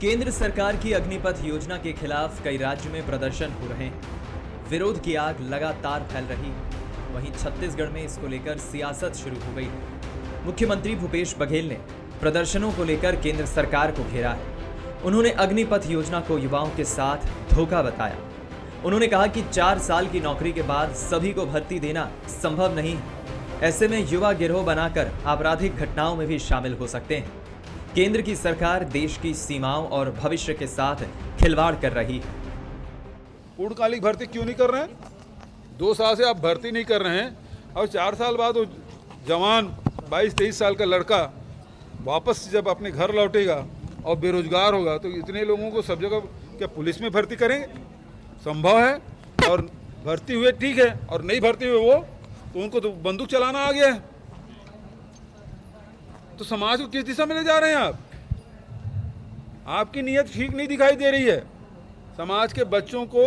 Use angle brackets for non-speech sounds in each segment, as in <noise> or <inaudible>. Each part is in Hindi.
केंद्र सरकार की अग्निपथ योजना के खिलाफ कई राज्य में प्रदर्शन हो रहे हैं विरोध की आग लगातार फैल रही वहीं छत्तीसगढ़ में इसको लेकर सियासत शुरू हो गई मुख्यमंत्री भूपेश बघेल ने प्रदर्शनों को लेकर केंद्र सरकार को घेरा है उन्होंने अग्निपथ योजना को युवाओं के साथ धोखा बताया उन्होंने कहा कि चार साल की नौकरी के बाद सभी को भर्ती देना संभव नहीं है ऐसे में युवा गिरोह बनाकर आपराधिक घटनाओं में भी शामिल हो सकते हैं केंद्र की सरकार देश की सीमाओं और भविष्य के साथ खिलवाड़ कर रही है पूर्णकालिक भर्ती क्यों नहीं कर रहे हैं दो साल से आप भर्ती नहीं कर रहे हैं और चार साल बाद वो जवान बाईस तेईस साल का लड़का वापस जब अपने घर लौटेगा और बेरोजगार होगा तो इतने लोगों को सब जगह क्या पुलिस में भर्ती करेंगे संभव है और भर्ती हुए ठीक है और नहीं भर्ती हुए वो तो उनको तो बंदूक चलाना आ गया है तो समाज को किस दिशा में ले जा रहे हैं आप आपकी नीयत ठीक नहीं दिखाई दे रही है समाज के बच्चों को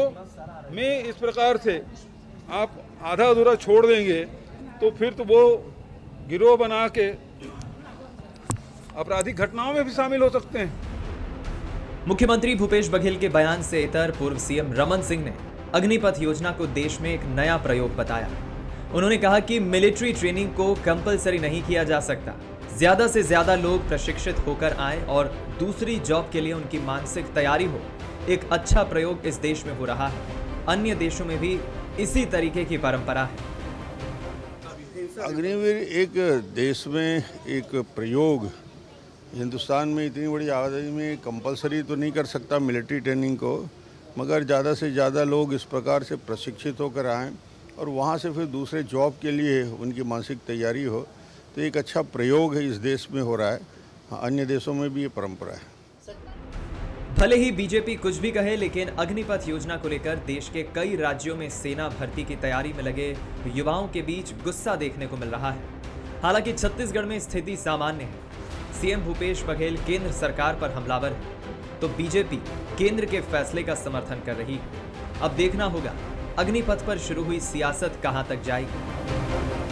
में इस प्रकार से आप आधा अधूरा छोड़ देंगे तो फिर तो वो गिरोह बना के आपराधिक घटनाओं में भी शामिल हो सकते हैं मुख्यमंत्री भूपेश बघेल के बयान से इतर पूर्व सीएम रमन सिंह ने अग्निपथ योजना को देश में एक नया प्रयोग बताया उन्होंने कहा कि मिलिट्री ट्रेनिंग को कंपलसरी नहीं किया जा सकता ज्यादा से ज्यादा लोग प्रशिक्षित होकर आए और दूसरी जॉब के लिए उनकी मानसिक तैयारी हो एक अच्छा प्रयोग इस देश में हो रहा है अन्य देशों में भी इसी तरीके की परंपरा है अग्निवीर एक देश में एक प्रयोग हिंदुस्तान में इतनी बड़ी आबादी में कंपलसरी तो नहीं कर सकता मिलिट्री ट्रेनिंग को मगर ज़्यादा से ज़्यादा लोग इस प्रकार से प्रशिक्षित होकर आएँ और वहाँ से फिर दूसरे जॉब के लिए उनकी मानसिक तैयारी हो तो एक अच्छा प्रयोग है इस देश में हो रहा है हाँ, अन्य देशों में भी ये परंपरा है भले ही बीजेपी कुछ भी कहे लेकिन अग्निपथ योजना को लेकर देश के कई राज्यों में सेना भर्ती की तैयारी में लगे युवाओं के बीच गुस्सा देखने को मिल रहा है हालांकि छत्तीसगढ़ में स्थिति सामान्य है सीएम भूपेश बघेल केंद्र सरकार पर हमलावर है तो बीजेपी केंद्र के फैसले का समर्थन कर रही है अब देखना होगा अग्निपथ पर शुरू हुई सियासत कहां तक जाएगी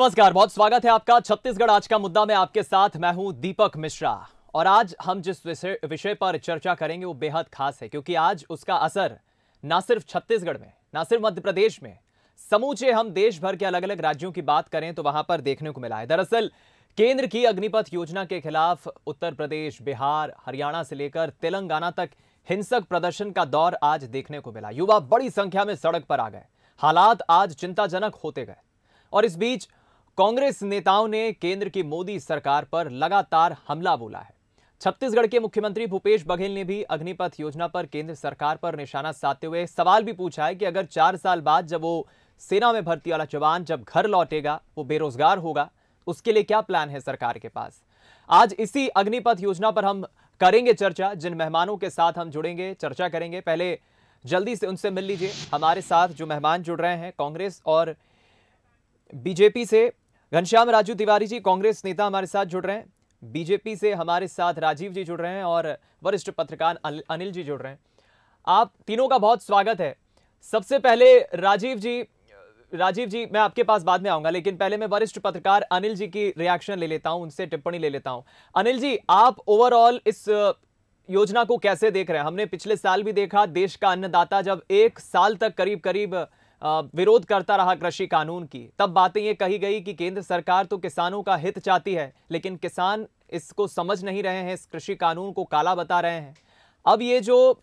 नमस्कार बहुत स्वागत है आपका छत्तीसगढ़ आज का मुद्दा में आपके साथ मैं हूं दीपक मिश्रा और आज हम जिस विषय पर चर्चा करेंगे वो बेहद खास है क्योंकि आज उसका असर ना सिर्फ छत्तीसगढ़ में ना सिर्फ मध्य प्रदेश में समूचे हम देश भर के अलग अलग राज्यों की बात करें तो वहां पर देखने को मिला है दरअसल केंद्र की अग्निपथ योजना के खिलाफ उत्तर प्रदेश बिहार हरियाणा से लेकर तेलंगाना तक हिंसक प्रदर्शन का दौर आज देखने को मिला युवा बड़ी संख्या में सड़क पर आ गए हालात आज चिंताजनक होते गए और इस बीच कांग्रेस नेताओं ने केंद्र की मोदी सरकार पर लगातार हमला बोला है छत्तीसगढ़ के मुख्यमंत्री भूपेश बघेल ने भी अग्निपथ योजना पर केंद्र सरकार पर निशाना साधते हुए सवाल भी पूछा है कि अगर चार साल बाद जब वो सेना में भर्ती वाला जवान जब घर लौटेगा वो बेरोजगार होगा उसके लिए क्या प्लान है सरकार के पास आज इसी अग्निपथ योजना पर हम करेंगे चर्चा जिन मेहमानों के साथ हम जुड़ेंगे चर्चा करेंगे पहले जल्दी से उनसे मिल लीजिए हमारे साथ जो मेहमान जुड़ रहे हैं कांग्रेस और बीजेपी से घनश्याम राजू तिवारी जी कांग्रेस नेता हमारे साथ जुड़ रहे हैं बीजेपी से हमारे साथ राजीव जी जुड़ रहे हैं और वरिष्ठ पत्रकार अनिल जी जुड़ रहे हैं आप तीनों का बहुत स्वागत है सबसे पहले राजीव जी राजीव जी मैं आपके पास बाद में आऊंगा लेकिन पहले मैं वरिष्ठ पत्रकार अनिल जी की रिएक्शन ले लेता हूं उनसे टिप्पणी ले लेता हूं अनिल जी आप ओवरऑल इस योजना को कैसे देख रहे हैं हमने पिछले साल भी देखा देश का अन्नदाता जब एक साल तक करीब करीब विरोध करता रहा कृषि कानून की तब बातें ये कही गई कि केंद्र सरकार तो किसानों का हित चाहती है लेकिन किसान इसको समझ नहीं रहे हैं इस कृषि कानून को काला बता रहे हैं अब ये जो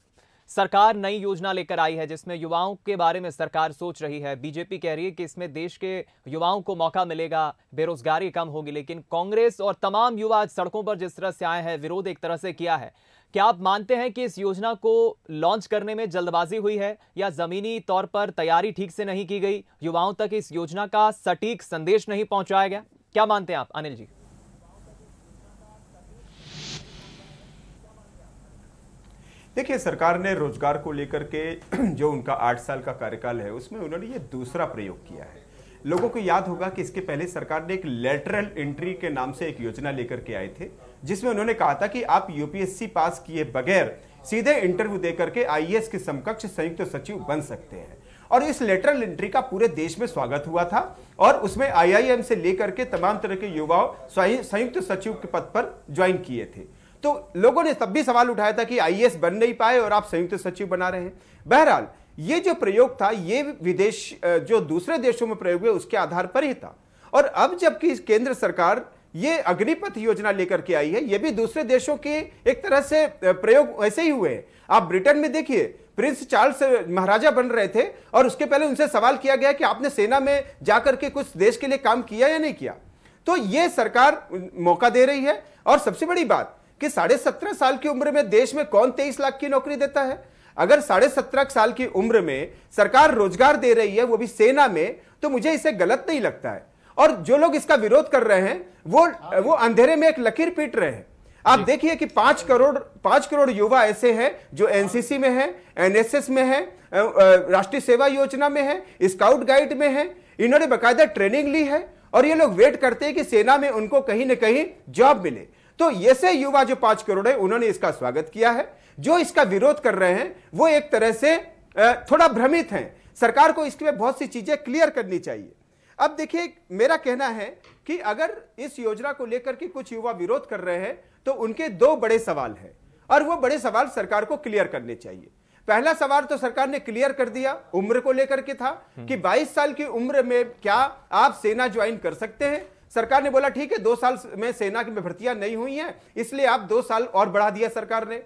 सरकार नई योजना लेकर आई है जिसमें युवाओं के बारे में सरकार सोच रही है बीजेपी कह रही है कि इसमें देश के युवाओं को मौका मिलेगा बेरोजगारी कम होगी लेकिन कांग्रेस और तमाम युवा आज सड़कों पर जिस तरह से आए हैं विरोध एक तरह से किया है क्या आप मानते हैं कि इस योजना को लॉन्च करने में जल्दबाजी हुई है या ज़मीनी तौर पर तैयारी ठीक से नहीं की गई युवाओं तक इस योजना का सटीक संदेश नहीं पहुंचाया गया क्या मानते हैं आप अनिल जी देखिए सरकार ने रोजगार को लेकर के <clears throat> जो उनका आठ साल का कार्यकाल है उसमें उन्होंने ये दूसरा प्रयोग किया है लोगों को याद होगा कि इसके पहले सरकार ने एक लेटरल एंट्री के नाम से एक योजना लेकर के आए थे जिसमें उन्होंने कहा था कि आप यूपीएससी पास किए बगैर सीधे इंटरव्यू देकर के आईएएस के समकक्ष संयुक्त तो सचिव बन सकते हैं और इस लेटरल एंट्री का पूरे देश में स्वागत हुआ था और उसमें आईआईएम से लेकर के तमाम तरह के युवाओं संयुक्त सचिव के पद पर ज्वाइन किए थे तो लोगों ने तब भी सवाल उठाया था कि आईएएस बन नहीं पाए और आप संयुक्त सचिव बना रहे हैं बहरहाल ये जो प्रयोग था ये विदेश जो दूसरे देशों में प्रयोग हुए उसके आधार पर ही था और अब जबकि केंद्र सरकार ये अग्निपथ योजना लेकर के आई है ये भी दूसरे देशों के एक तरह से प्रयोग ऐसे ही हुए हैं आप ब्रिटेन में देखिए प्रिंस चार्ल्स महाराजा बन रहे थे और उसके पहले उनसे सवाल किया गया कि आपने सेना में जाकर के कुछ देश के लिए काम किया या नहीं किया तो ये सरकार मौका दे रही है और सबसे बड़ी बात कि साढ़े सत्रह साल की उम्र में देश में कौन तेईस लाख की नौकरी देता है अगर साढ़े सत्रह साल की उम्र में सरकार रोजगार दे रही है वो भी सेना में तो मुझे इसे गलत नहीं लगता है और जो लोग इसका विरोध कर रहे हैं वो हाँ। वो अंधेरे में एक लकीर पीट रहे हैं आप देखिए कि पांच करोड़ पांच करोड़ युवा ऐसे हैं जो एनसीसी में है एनएसएस में है राष्ट्रीय सेवा योजना में है स्काउट गाइड में है इन्होंने बकायदा ट्रेनिंग ली है और ये लोग वेट करते हैं कि सेना में उनको कहीं ना कहीं जॉब मिले तो ऐसे युवा जो पांच करोड़ है उन्होंने इसका स्वागत किया है जो इसका विरोध कर रहे हैं वो एक तरह से थोड़ा भ्रमित हैं सरकार को इसके बहुत सी चीजें क्लियर करनी चाहिए अब देखिए मेरा कहना है कि अगर इस योजना को लेकर के कुछ युवा विरोध कर रहे हैं तो उनके दो बड़े सवाल हैं और वो बड़े सवाल सरकार को क्लियर करने चाहिए पहला सवाल तो सरकार ने क्लियर कर दिया उम्र को लेकर के था हम्म। कि 22 साल की उम्र में क्या आप सेना ज्वाइन कर सकते हैं सरकार ने बोला ठीक है दो साल में सेना की भर्तियां नहीं हुई हैं इसलिए आप दो साल और बढ़ा दिया सरकार ने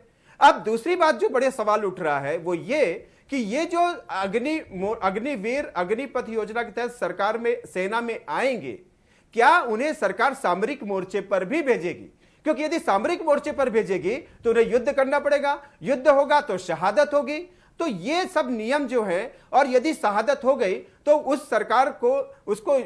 अब दूसरी बात जो बड़े सवाल उठ रहा है वो ये कि ये जो अग्नि अग्निवीर अग्निपथ योजना के तहत सरकार में सेना में आएंगे क्या उन्हें सरकार सामरिक मोर्चे पर भी भेजेगी क्योंकि यदि सामरिक मोर्चे पर भेजेगी तो उन्हें युद्ध करना पड़ेगा युद्ध होगा तो शहादत होगी तो ये सब नियम जो है और यदि शहादत हो गई तो उस सरकार को उसको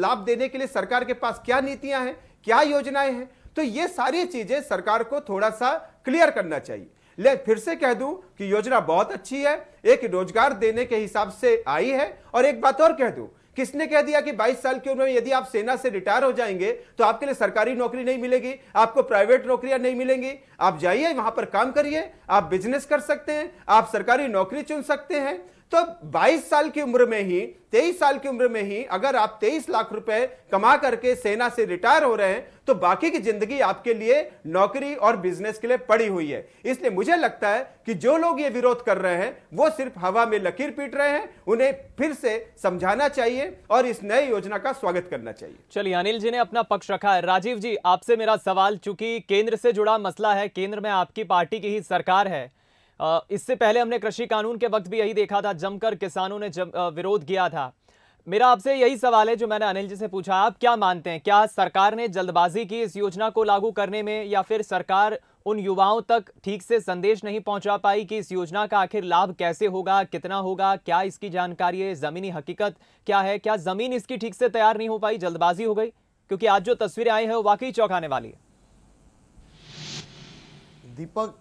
लाभ देने के लिए सरकार के पास क्या नीतियां हैं क्या योजनाएं हैं तो ये सारी चीजें सरकार को थोड़ा सा क्लियर करना चाहिए ले फिर से कह दूं कि योजना बहुत अच्छी है एक रोजगार देने के हिसाब से आई है और एक बात और कह दूं किसने कह दिया कि 22 साल की उम्र में यदि आप सेना से रिटायर हो जाएंगे तो आपके लिए सरकारी नौकरी नहीं मिलेगी आपको प्राइवेट नौकरियां नहीं मिलेंगी आप जाइए वहां पर काम करिए आप बिजनेस कर सकते हैं आप सरकारी नौकरी चुन सकते हैं तो 22 साल की उम्र में ही 23 साल की उम्र में ही अगर आप 23 लाख रुपए कमा करके सेना से रिटायर हो रहे हैं तो बाकी की जिंदगी आपके लिए नौकरी और बिजनेस के लिए पड़ी हुई है इसलिए मुझे लगता है कि जो लोग ये विरोध कर रहे हैं वो सिर्फ हवा में लकीर पीट रहे हैं उन्हें फिर से समझाना चाहिए और इस नई योजना का स्वागत करना चाहिए चलिए अनिल जी ने अपना पक्ष रखा है राजीव जी आपसे मेरा सवाल चूंकि केंद्र से जुड़ा मसला है केंद्र में आपकी पार्टी की ही सरकार है इससे पहले हमने कृषि कानून के वक्त भी यही देखा था जमकर किसानों ने जम, विरोध किया था मेरा आपसे यही सवाल है जो मैंने अनिल जी से पूछा आप क्या मानते हैं क्या सरकार ने जल्दबाजी की इस योजना को लागू करने में या फिर सरकार उन युवाओं तक ठीक से संदेश नहीं पहुंचा पाई कि इस योजना का आखिर लाभ कैसे होगा कितना होगा क्या इसकी जानकारी है ज़मीनी हकीकत क्या है क्या ज़मीन इसकी ठीक से तैयार नहीं हो पाई जल्दबाजी हो गई क्योंकि आज जो तस्वीरें आई है वो वाकई चौंकाने वाली है दीपक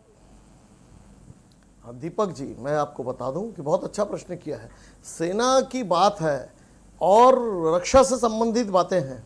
हाँ, दीपक जी मैं आपको बता दूं कि बहुत अच्छा प्रश्न किया है सेना की बात है और रक्षा से संबंधित बातें हैं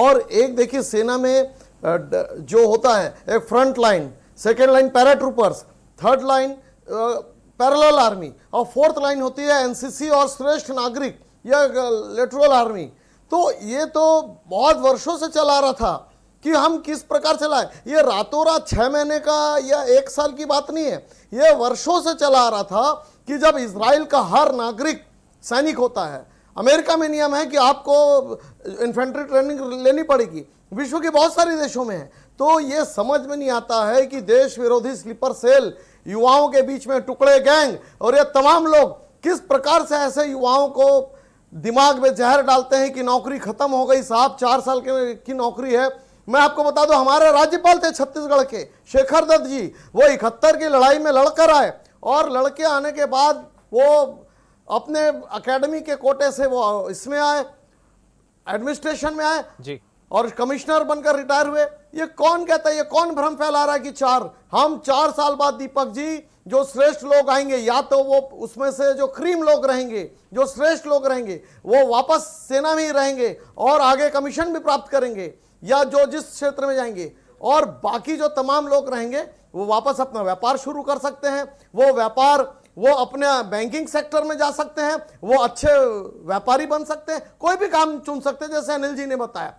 और एक देखिए सेना में जो होता है एक front line second line paratroopers third line parallel army और फोर्थ लाइन होती है एनसीसी और श्रेष्ठ नागरिक या लेटरल आर्मी तो ये तो बहुत वर्षों से चला रहा था कि हम किस प्रकार से लाए ये रातों रात छः महीने का या एक साल की बात नहीं है ये वर्षों से चला आ रहा था कि जब इसराइल का हर नागरिक सैनिक होता है अमेरिका में नियम है कि आपको इन्फेंट्री ट्रेनिंग लेनी पड़ेगी विश्व के बहुत सारे देशों में है तो ये समझ में नहीं आता है कि देश विरोधी स्लीपर सेल युवाओं के बीच में टुकड़े गैंग और ये तमाम लोग किस प्रकार से ऐसे युवाओं को दिमाग में जहर डालते हैं कि नौकरी खत्म हो गई साहब चार साल के की नौकरी है मैं आपको बता दूं हमारे राज्यपाल थे छत्तीसगढ़ के शेखर दत्त जी वो इकहत्तर की लड़ाई में लड़कर आए और लड़के आने के बाद वो अपने अकेडमी के कोटे से वो इसमें आए एडमिनिस्ट्रेशन में आए जी और कमिश्नर बनकर रिटायर हुए ये कौन कहता है ये कौन भ्रम फैला रहा है कि चार हम चार साल बाद दीपक जी जो श्रेष्ठ लोग आएंगे या तो वो उसमें से जो क्रीम लोग रहेंगे जो श्रेष्ठ लोग रहेंगे वो वापस सेना में ही रहेंगे और आगे कमीशन भी प्राप्त करेंगे या जो जिस क्षेत्र में जाएंगे और बाकी जो तमाम लोग रहेंगे वो वापस अपना व्यापार शुरू कर सकते हैं वो व्यापार वो अपने बैंकिंग सेक्टर में जा सकते हैं वो अच्छे व्यापारी बन सकते हैं कोई भी काम चुन सकते हैं जैसे अनिल जी ने बताया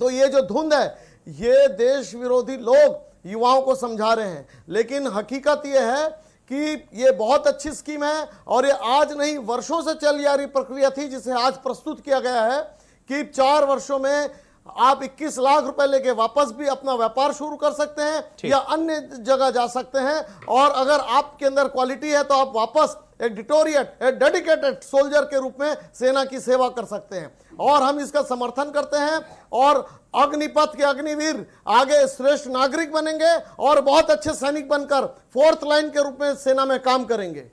तो ये जो धुंध है ये देश विरोधी लोग युवाओं को समझा रहे हैं लेकिन हकीकत ये है कि ये बहुत अच्छी स्कीम है और ये आज नहीं वर्षों से चली आ रही प्रक्रिया थी जिसे आज प्रस्तुत किया गया है कि चार वर्षों में आप 21 लाख रुपए लेके वापस भी अपना व्यापार शुरू कर सकते हैं या अन्य जगह जा सकते हैं और अगर आपके अंदर क्वालिटी है तो आप वापस एक डिटोरियट एक डेडिकेटेड सोल्जर के रूप में सेना की सेवा कर सकते हैं और हम इसका समर्थन करते हैं और अग्निपथ के अग्निवीर आगे श्रेष्ठ नागरिक बनेंगे और बहुत अच्छे सैनिक बनकर फोर्थ लाइन के रूप में सेना में काम करेंगे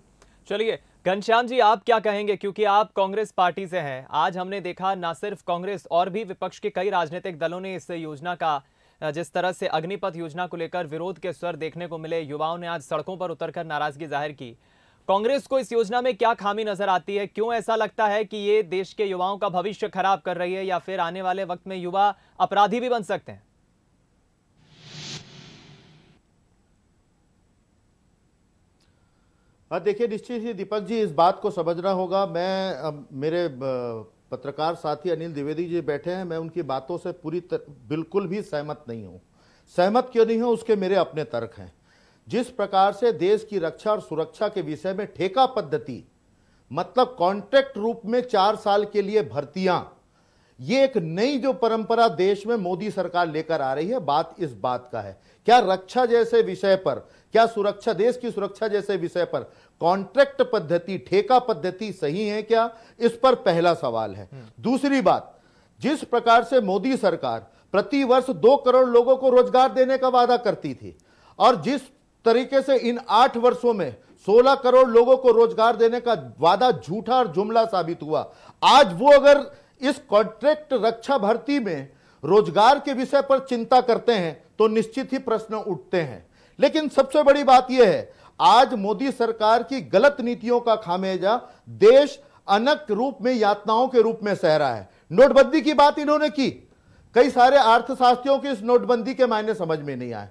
चलिए घनश्याम जी आप क्या कहेंगे क्योंकि आप कांग्रेस पार्टी से हैं आज हमने देखा ना सिर्फ कांग्रेस और भी विपक्ष के कई राजनीतिक दलों ने इस योजना का जिस तरह से अग्निपथ योजना को लेकर विरोध के स्वर देखने को मिले युवाओं ने आज सड़कों पर उतरकर नाराजगी जाहिर की कांग्रेस को इस योजना में क्या खामी नजर आती है क्यों ऐसा लगता है कि ये देश के युवाओं का भविष्य खराब कर रही है या फिर आने वाले वक्त में युवा अपराधी भी बन सकते हैं हाँ, देखिए निश्चित ही दीपक जी इस बात को समझना होगा मैं मेरे पत्रकार साथी अनिल द्विवेदी जी बैठे हैं मैं उनकी बातों से पूरी तर, बिल्कुल भी सहमत नहीं हूँ सहमत क्यों नहीं हूँ उसके मेरे अपने तर्क हैं जिस प्रकार से देश की रक्षा और सुरक्षा के विषय में ठेका पद्धति मतलब कॉन्ट्रैक्ट रूप में चार साल के लिए भर्तियां ये एक नई जो परंपरा देश में मोदी सरकार लेकर आ रही है बात इस बात का है क्या रक्षा जैसे विषय पर क्या सुरक्षा देश की सुरक्षा जैसे विषय पर कॉन्ट्रैक्ट पद्धति ठेका पद्धति सही है क्या इस पर पहला सवाल है हम्म। दूसरी बात जिस प्रकार से मोदी सरकार प्रतिवर्ष दो करोड़ लोगों को रोजगार देने का वादा करती थी और जिस तरीके से इन आठ वर्षों में 16 करोड़ लोगों को रोजगार देने का वादा झूठा और जुमला साबित हुआ आज वो अगर इस कॉन्ट्रैक्ट रक्षा भर्ती में रोजगार के विषय पर चिंता करते हैं तो निश्चित ही प्रश्न उठते हैं लेकिन सबसे बड़ी बात यह है आज मोदी सरकार की गलत नीतियों का खामेजा देश अनक रूप में यातनाओं के रूप में सह रहा है नोटबंदी की बात इन्होंने की कई सारे अर्थशास्त्रियों की इस नोटबंदी के मायने समझ में नहीं आए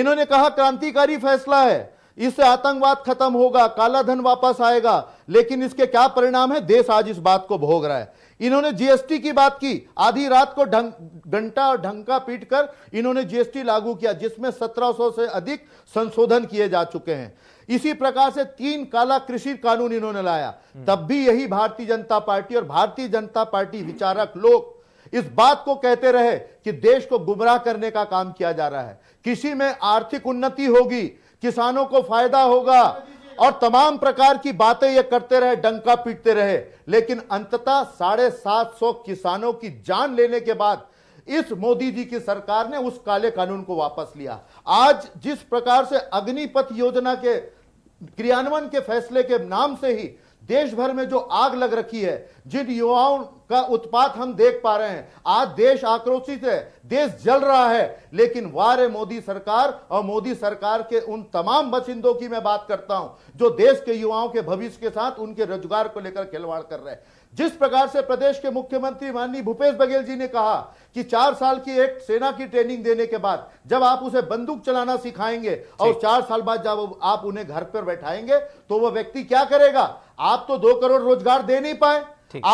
इन्होंने कहा क्रांतिकारी फैसला है इससे आतंकवाद खत्म होगा काला धन वापस आएगा लेकिन इसके क्या परिणाम है देश आज इस बात को भोग रहा है इन्होंने जीएसटी की बात की आधी रात को घंटा और ढंका पीटकर इन्होंने जीएसटी लागू किया जिसमें 1700 से अधिक संशोधन किए जा चुके हैं इसी प्रकार से तीन काला कृषि कानून इन्होंने लाया हम्म। तब भी यही भारतीय जनता पार्टी और भारतीय जनता पार्टी विचारक लोग इस बात को कहते रहे कि देश को गुमराह करने का काम किया जा रहा है किसी में आर्थिक उन्नति होगी किसानों को फायदा होगा और तमाम प्रकार की बातें ये करते रहे डंका पीटते रहे लेकिन अंततः साढ़े सात सौ किसानों की जान लेने के बाद इस मोदी जी की सरकार ने उस काले कानून को वापस लिया आज जिस प्रकार से अग्निपथ योजना के क्रियान्वयन के फैसले के नाम से ही देश भर में जो आग लग रखी है जिन युवाओं का उत्पात हम देख पा रहे हैं आज देश आक्रोशित है देश जल रहा है लेकिन वारे मोदी सरकार और मोदी सरकार के उन तमाम बचिंदों की मैं बात करता हूं जो देश के युवाओं के भविष्य के साथ उनके रोजगार को लेकर खिलवाड़ कर रहे हैं जिस प्रकार से प्रदेश के मुख्यमंत्री माननीय भूपेश बघेल जी ने कहा कि चार साल की एक सेना की ट्रेनिंग देने के बाद जब आप उसे बंदूक चलाना सिखाएंगे और चार साल बाद जब आप उन्हें घर पर बैठाएंगे तो वह व्यक्ति क्या करेगा आप तो दो करोड़ रोजगार दे नहीं पाए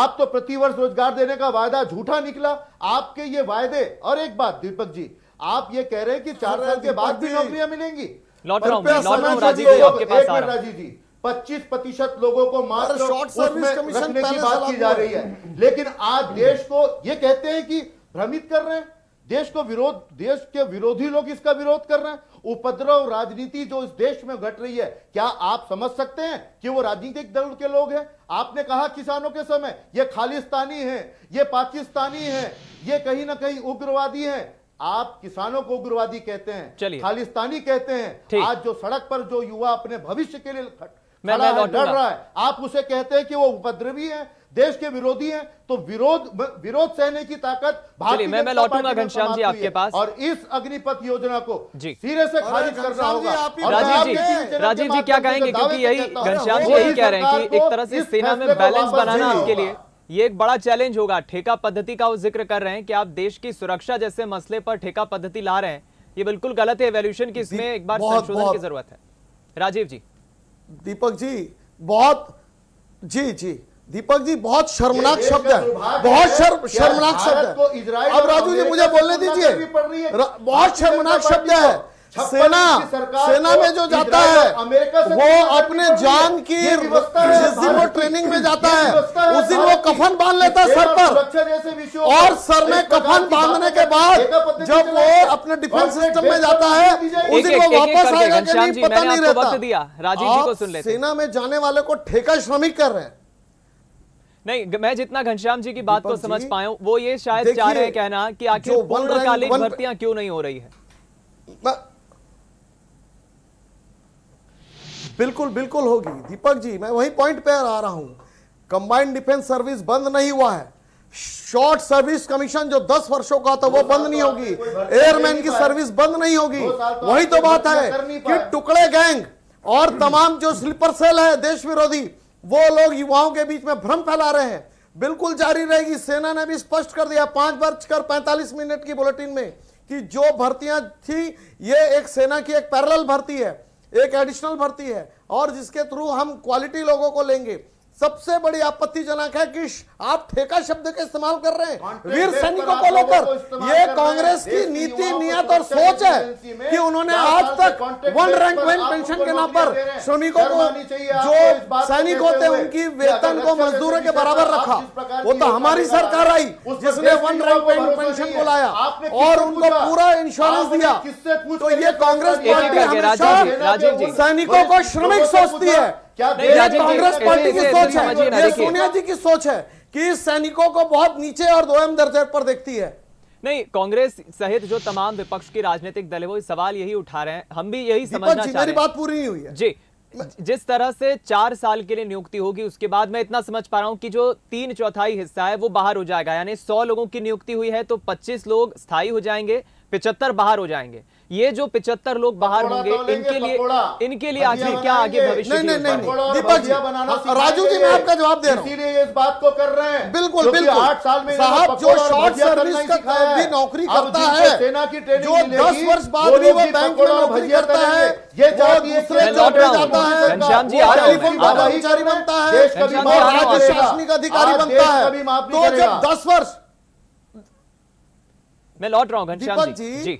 आप तो प्रतिवर्ष रोजगार देने का वायदा झूठा निकला आपके ये वायदे और एक बात दीपक जी आप ये कह रहे हैं कि चार हाँ, साल के बाद भी नौकरियां मिलेंगी लौट रहा हूं राजीव जी आपके पास राजीव जी पच्चीस प्रतिशत लोगों को मात्र उसमें रखने की बात की जा रही है लेकिन आज देश को ये कहते हैं कि भ्रमित कर रहे हैं देश को विरोध देश के विरोधी लोग इसका विरोध कर रहे हैं उपद्रव राजनीति जो इस देश में घट रही है क्या आप समझ सकते हैं कि वो राजनीतिक दल के लोग हैं आपने कहा किसानों के समय ये खालिस्तानी हैं ये पाकिस्तानी हैं ये कहीं ना कहीं उग्रवादी हैं आप किसानों को उग्रवादी कहते हैं खालिस्तानी कहते हैं आज जो सड़क पर जो युवा अपने भविष्य के लिए मैं मैं लड़ रहा है आप उसे कहते हैं कि वो उपद्रवी है देश के विरोधी है तो विरोध विरोध सहने की ताकत भारतीय मैं मैं लौटूंगा घनश्याम जी आपके पास और इस अग्निपथ योजना को सिरे से खारिज करना होगा राजीव जी राजीव जी क्या कहेंगे क्योंकि यही घनश्याम जी यही कह रहे हैं कि एक तरह से सेना में बैलेंस बनाना आपके लिए ये एक बड़ा चैलेंज होगा ठेका पद्धति का वो जिक्र कर रहे हैं कि आप देश की सुरक्षा जैसे मसले पर ठेका पद्धति ला रहे हैं ये बिल्कुल गलत है एवोल्यूशन की इसमें एक बार संशोधन की जरूरत है राजीव जी दीपक जी बहुत जी जी दीपक जी बहुत शर्मनाक शब्द है बहुत शर्म शर्मनाक शब्द है अब राजू जी मुझे बोलने दीजिए बहुत शर्मनाक शब्द है सेना सेना में जो जाता है वो अपने जान की जिस दिन ट्रेनिंग में जाता है उस दिन वो कफन बांध लेता है सर पर और सर में कफन बांधने के बाद जब वो अपने डिफेंस सिस्टम में जाता है उस दिन वो वापस आएगा कि नहीं पता नहीं रहता आप सेना में जाने वाले को ठेका श्रमिक कर रहे हैं नहीं मैं जितना घनश्याम जी की बात को समझ पाया वो ये शायद चाह रहे हैं कहना कि आखिर पूर्णकालीन भर्तियां क्यों नहीं हो रही है बिल्कुल बिल्कुल होगी दीपक जी मैं वही पॉइंट पे आ रहा हूं कंबाइंड डिफेंस सर्विस बंद नहीं हुआ है शॉर्ट सर्विस कमीशन जो दस वर्षों का था वो बंद नहीं होगी एयरमैन की सर्विस बंद नहीं होगी वही तो बात है कि टुकड़े गैंग और तमाम जो स्लीपर सेल है देश विरोधी वो लोग युवाओं के बीच में भ्रम फैला रहे हैं बिल्कुल जारी रहेगी सेना ने भी स्पष्ट कर दिया पांच बजकर पैंतालीस मिनट की बुलेटिन में कि जो भर्तियां थी ये एक सेना की एक पैरल भर्ती है एक एडिशनल भर्ती है और जिसके थ्रू हम क्वालिटी लोगों को लेंगे सबसे बड़ी आपत्तिजनक है कि आप ठेका शब्द के इस्तेमाल कर रहे हैं वीर सैनिकों को लेकर ये कांग्रेस की नीति नियत और सोच है कि उन्होंने आज तक वन रैंक वन पेंशन के नाम पर श्रमिकों को जो सैनिक होते हैं उनकी वेतन को मजदूरों के बराबर रखा वो तो हमारी सरकार आई जिसने वन रैंक वन पेंशन को लाया और उनको पूरा इंश्योरेंस दिया तो ये कांग्रेस पार्टी हमेशा सैनिकों को श्रमिक सोचती है क्या कांग्रेस पार्टी की सोच है ये सोनिया जी की सोच है कि सैनिकों को बहुत नीचे और दोयम दर्जे पर देखती है नहीं कांग्रेस सहित जो तमाम विपक्ष के राजनीतिक दल है वो सवाल यही उठा रहे हैं हम भी यही समझना चाह रहे हैं बात पूरी नहीं हुई है जी जिस तरह से चार साल के लिए नियुक्ति होगी उसके बाद मैं इतना समझ पा रहा हूं कि जो तीन चौथाई हिस्सा है वो बाहर हो जाएगा यानी सौ लोगों की नियुक्ति हुई है तो पच्चीस लोग स्थायी हो जाएंगे पिचहत्तर बाहर हो जाएंगे ये जो पिछहत्तर लोग बाहर होंगे इनके लिए इनके लिए आखिर क्या आगे भविष्य नहीं नहीं नहीं दीपक जी राजू जी मैं आपका जवाब दे रहा हूँ इसीलिए इस बात को कर रहे हैं बिल्कुल बिल्कुल आठ साल में साहब जो शॉर्ट सर्विस का भी नौकरी करता है सेना की ट्रेनिंग जो दस वर्ष बाद भी वो बैंक में नौकरी करता है ये दूसरे जॉब में जाता है जी आ टेलीफोन का अधिकारी बनता है राज्य शासनिक अधिकारी बनता है तो जब दस वर्ष मैं लौट रहा हूँ घनश्याम जी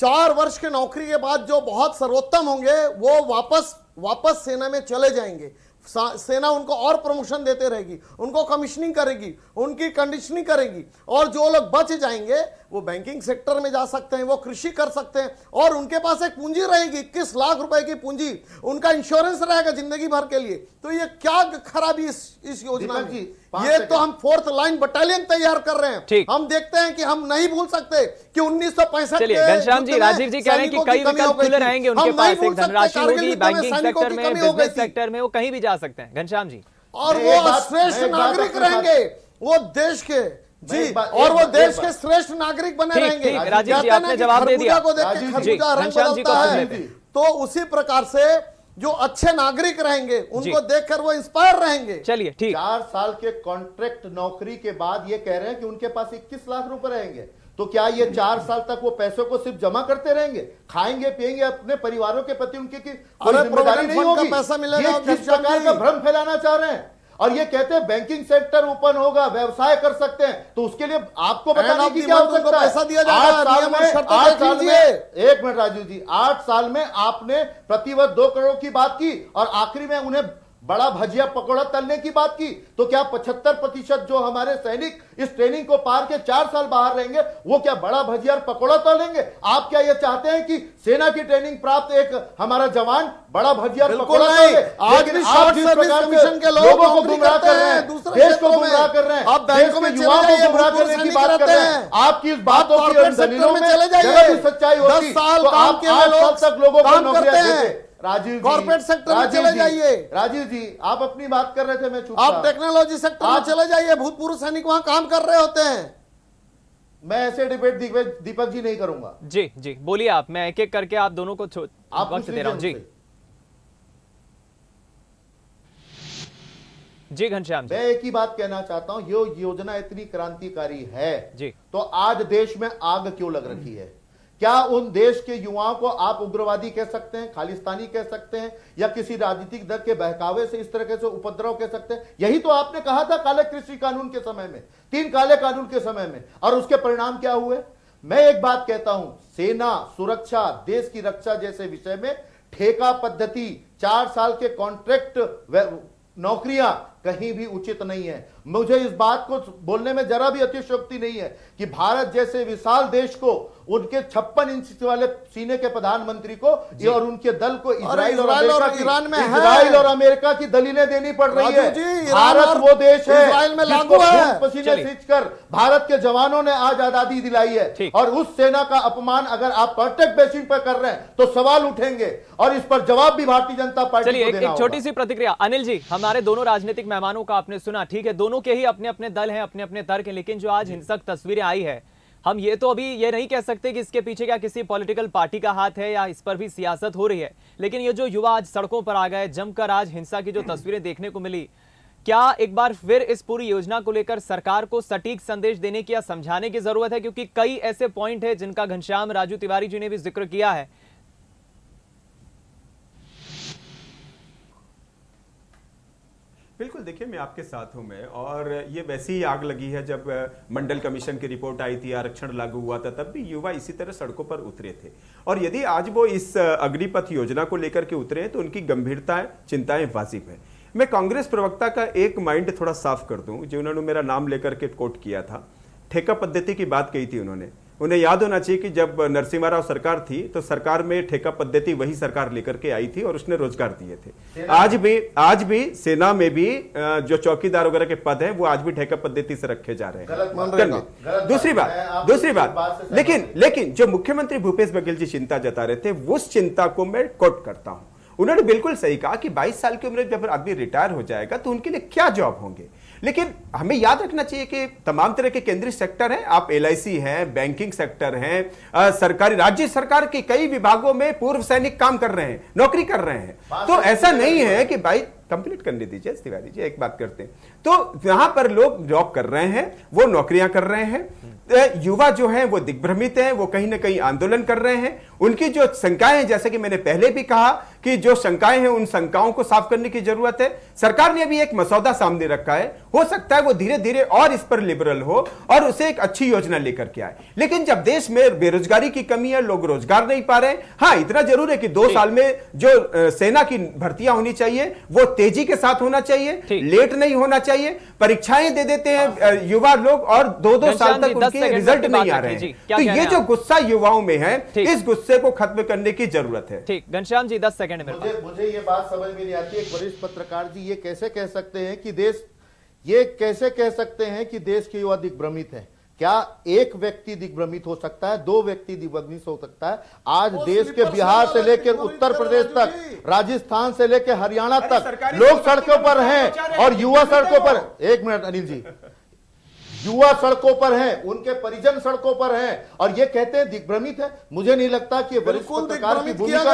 चार वर्ष के नौकरी के बाद जो बहुत सर्वोत्तम होंगे वो वापस वापस सेना में चले जाएंगे सेना उनको और प्रमोशन देते रहेगी उनको कमीशनिंग करेगी उनकी कंडीशनिंग करेगी और जो लोग बच जाएंगे वो बैंकिंग सेक्टर में जा सकते हैं वो कृषि कर सकते हैं और उनके पास एक पूंजी रहेगी इक्कीस लाख रुपए की पूंजी उनका इंश्योरेंस रहेगा जिंदगी भर के लिए तो ये क्या खराबी इस इस योजना की ये तो हम फोर्थ लाइन बटालियन तैयार कर रहे हैं हम देखते हैं कि हम नहीं भूल सकते कि उन्नीस सौ पैंसठ जी राजीव जी कह रहे हैं कि कई विकल्प खुले रहेंगे उनके पास एक धनराशि होगी बैंकिंग सेक्टर में बिजनेस सेक्टर में वो कहीं भी जा सकते हैं घनश्याम जी और वो श्रेष्ठ नागरिक रहेंगे वो देश के जी और वो देश के श्रेष्ठ नागरिक बने रहेंगे राजीव जी आपने जवाब दे दिया को देख जी खरबूजा जी बदलता है तो उसी प्रकार से जो अच्छे नागरिक रहेंगे उनको देखकर वो इंस्पायर रहेंगे चलिए ठीक चार साल के कॉन्ट्रैक्ट नौकरी के बाद ये कह रहे हैं कि उनके पास इक्कीस लाख रुपए रहेंगे तो क्या ये चार साल तक वो पैसों को सिर्फ जमा करते रहेंगे खाएंगे पिएंगे अपने परिवारों के प्रति उनके की नहीं होगी पैसा मिलेगा किस प्रकार का भ्रम फैलाना चाह रहे हैं और ये कहते हैं बैंकिंग सेक्टर ओपन होगा व्यवसाय कर सकते हैं तो उसके लिए आपको बताने की क्या आवश्यकता है दिया आठ साल में आठ साल में एक मिनट राजू जी आठ साल में आपने प्रतिवर्ष दो करोड़ की बात की और आखिरी में उन्हें बड़ा भजिया पकौड़ा तलने की बात की तो क्या पचहत्तर प्रतिशत जो हमारे सैनिक इस ट्रेनिंग को पार के चार साल बाहर रहेंगे वो क्या बड़ा भजिया और पकौड़ा तलेंगे आप क्या ये चाहते हैं कि सेना की ट्रेनिंग प्राप्त एक हमारा जवान बड़ा भजिया पकौड़ा आज कमीशन के लोगों को गुमराह कर रहे हैं देश को गुमराह कर रहे हैं आप युवाओं को गुमराह करने की बात कर रहे हैं आपकी इस बात की सच्चाई होती साल तो तक लोगों को नौकरियां देते राजीव कॉर्पोरेट सेक्टर में चले जाइए राजीव जी आप अपनी बात कर रहे थे मैं आप टेक्नोलॉजी सेक्टर आप, में चले जाइए भूतपूर्व सैनिक वहां काम कर रहे होते हैं मैं ऐसे डिबेट दीपक जी नहीं करूंगा जी जी बोलिए आप मैं एक एक करके आप दोनों को आप वक्त दे रहा हूं जी जी घनश्याम मैं एक ही बात कहना चाहता हूँ ये योजना इतनी क्रांतिकारी है जी तो आज देश में आग क्यों लग रखी है क्या उन देश के युवाओं को आप उग्रवादी कह सकते हैं खालिस्तानी कह सकते हैं या किसी राजनीतिक दल के बहकावे से इस तरह से उपद्रव कह सकते हैं यही तो आपने कहा था काले कृषि कानून के समय में तीन काले कानून के समय में और उसके परिणाम क्या हुए मैं एक बात कहता हूं सेना सुरक्षा देश की रक्षा जैसे विषय में ठेका पद्धति चार साल के कॉन्ट्रैक्ट नौकरियां कहीं भी उचित नहीं है मुझे इस बात को बोलने में जरा भी अतिशोक्ति नहीं है कि भारत जैसे विशाल देश को उनके छप्पन इंच वाले सीने के प्रधानमंत्री को और उनके दल को इसराइल और, और ईरान में इसराइल और अमेरिका की दलीलें देनी पड़ रही है भारत वो देश है पसीने सींच कर भारत के जवानों ने आज आजादी दिलाई है और उस सेना का अपमान अगर आप परफेक्ट बेसिंग पर कर रहे हैं तो सवाल उठेंगे और इस पर जवाब भी भारतीय जनता पार्टी एक छोटी सी प्रतिक्रिया अनिल जी हमारे दोनों राजनीतिक मेहमानों का आपने सुना ठीक है दोनों दोनों के ही अपने अपने दल हैं अपने अपने तर्क हैं लेकिन जो आज हिंसक तस्वीरें आई है हम ये तो अभी ये नहीं कह सकते कि इसके पीछे क्या किसी पॉलिटिकल पार्टी का हाथ है या इस पर भी सियासत हो रही है लेकिन ये जो युवा आज सड़कों पर आ गए जमकर आज हिंसा की जो तस्वीरें देखने को मिली क्या एक बार फिर इस पूरी योजना को लेकर सरकार को सटीक संदेश देने की या समझाने की जरूरत है क्योंकि कई ऐसे पॉइंट है जिनका घनश्याम राजू तिवारी जी ने भी जिक्र किया है बिल्कुल देखिए मैं आपके साथ हूं मैं और ये वैसी ही आग लगी है जब मंडल कमीशन की रिपोर्ट आई थी आरक्षण लागू हुआ था तब भी युवा इसी तरह सड़कों पर उतरे थे और यदि आज वो इस अग्निपथ योजना को लेकर के उतरे हैं तो उनकी गंभीरताएं चिंताएं वाजिब है मैं कांग्रेस प्रवक्ता का एक माइंड थोड़ा साफ कर दूं जो उन्होंने मेरा नाम लेकर के कोट किया था ठेका पद्धति की बात कही थी उन्होंने उन्हें याद होना चाहिए कि जब नरसिम्हा राव सरकार थी तो सरकार में ठेका पद्धति वही सरकार लेकर के आई थी और उसने रोजगार दिए थे आज भी आज भी सेना में भी जो चौकीदार वगैरह के पद है वो आज भी ठेका पद्धति से रखे जा रहे हैं दूसरी बात दूसरी बात लेकिन लेकिन जो मुख्यमंत्री भूपेश बघेल जी चिंता जता रहे थे उस चिंता को मैं कोट करता हूं उन्होंने बिल्कुल सही कहा कि 22 साल की उम्र में जब आदमी रिटायर हो जाएगा तो उनके लिए क्या जॉब होंगे लेकिन हमें याद रखना चाहिए कि तमाम तरह के केंद्रीय सेक्टर हैं आप एल हैं बैंकिंग सेक्टर हैं सरकारी राज्य सरकार के कई विभागों में पूर्व सैनिक काम कर रहे हैं नौकरी कर रहे हैं तो, तो ऐसा नहीं है कि भाई कंप्लीट करने दीजिए तिवारी जी एक बात करते हैं तो यहां पर लोग जॉब कर रहे हैं वो नौकरियां कर रहे हैं तो युवा जो है वो दिग्भ्रमित हैं वो कहीं ना कहीं आंदोलन कर रहे हैं उनकी जो शंकाएं जैसे कि मैंने पहले भी कहा कि जो शंकाएं हैं उन शंकाओं को साफ करने की जरूरत है सरकार ने अभी एक मसौदा सामने रखा है हो सकता है वो धीरे धीरे और इस पर लिबरल हो और उसे एक अच्छी योजना लेकर के आए लेकिन जब देश में बेरोजगारी की कमी है लोग रोजगार नहीं पा रहे हाँ इतना जरूर है कि दो साल में जो सेना की भर्तियां होनी चाहिए वो तेजी के साथ होना चाहिए लेट नहीं होना चाहिए परीक्षाएं दे देते हैं हाँ। युवा लोग और दो दो साल तक उनके रिजल्ट नहीं आ रहे हैं तो ये जो गुस्सा युवाओं में है इस गुस्से को खत्म करने की जरूरत है ठीक घनश्याम जी दस सेकंड में मुझे मुझे ये बात समझ में नहीं आती एक वरिष्ठ पत्रकार जी ये कैसे कह सकते हैं कि देश ये कैसे कह सकते हैं कि देश के युवा दिग्भ्रमित है क्या एक व्यक्ति दिग्भ्रमित हो सकता है दो व्यक्ति दिग्भ्रमित हो सकता है आज देश के बिहार से लेकर उत्तर प्रदेश तक राजस्थान से लेकर हरियाणा तक लोग सड़कों पर तो हैं और युवा सड़कों पर एक मिनट अनिल जी युवा सड़कों पर हैं उनके परिजन सड़कों पर हैं और ये कहते हैं दिग्भ्रमित है मुझे नहीं लगता कि बिल्कुल की भूमिका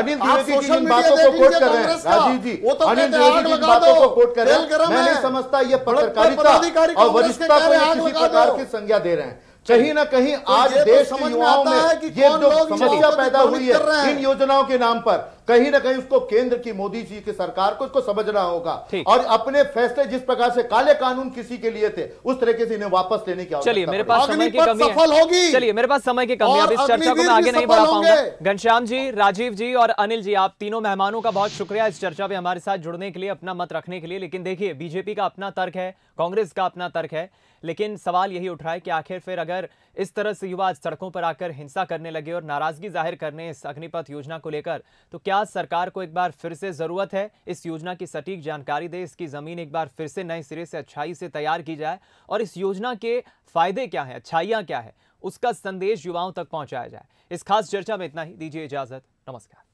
अनिल द्विवेदी जी इन बातों को कोट कर रहे हैं राजीव जी तो अनिल द्विवेदी जी इन बातों को कोट कर रहे हैं मैं नहीं समझता ये पत्रकारिता और वरिष्ठता को किसी प्रकार की संज्ञा दे रहे हैं कहीं ना कहीं तो आज तो देश समझ में आता में है कि ये जो समस्या पैदा हुई है इन योजनाओं के नाम पर कहीं ना कहीं उसको केंद्र की मोदी जी की सरकार को इसको समझना होगा और अपने फैसले जिस प्रकार से काले कानून किसी के लिए थे उस तरीके से इन्हें वापस लेने की चलिए मेरे पास समय की कमी सफल होगी चलिए मेरे पास समय की कमी इस चर्चा को मैं आगे नहीं बढ़ा पाऊंगा घनश्याम जी राजीव जी और अनिल जी आप तीनों मेहमानों का बहुत शुक्रिया इस चर्चा में हमारे साथ जुड़ने के लिए अपना मत रखने के लिए लेकिन देखिए बीजेपी का अपना तर्क है कांग्रेस का अपना तर्क है लेकिन सवाल यही उठ रहा है कि आखिर फिर अगर इस तरह से युवा आज सड़कों पर आकर हिंसा करने लगे और नाराजगी जाहिर करने इस अग्निपथ योजना को लेकर तो क्या सरकार को एक बार फिर से ज़रूरत है इस योजना की सटीक जानकारी दे इसकी ज़मीन एक बार फिर से नए सिरे से अच्छाई से तैयार की जाए और इस योजना के फ़ायदे क्या हैं अच्छाइयाँ क्या है उसका संदेश युवाओं तक पहुँचाया जाए इस खास चर्चा में इतना ही दीजिए इजाज़त नमस्कार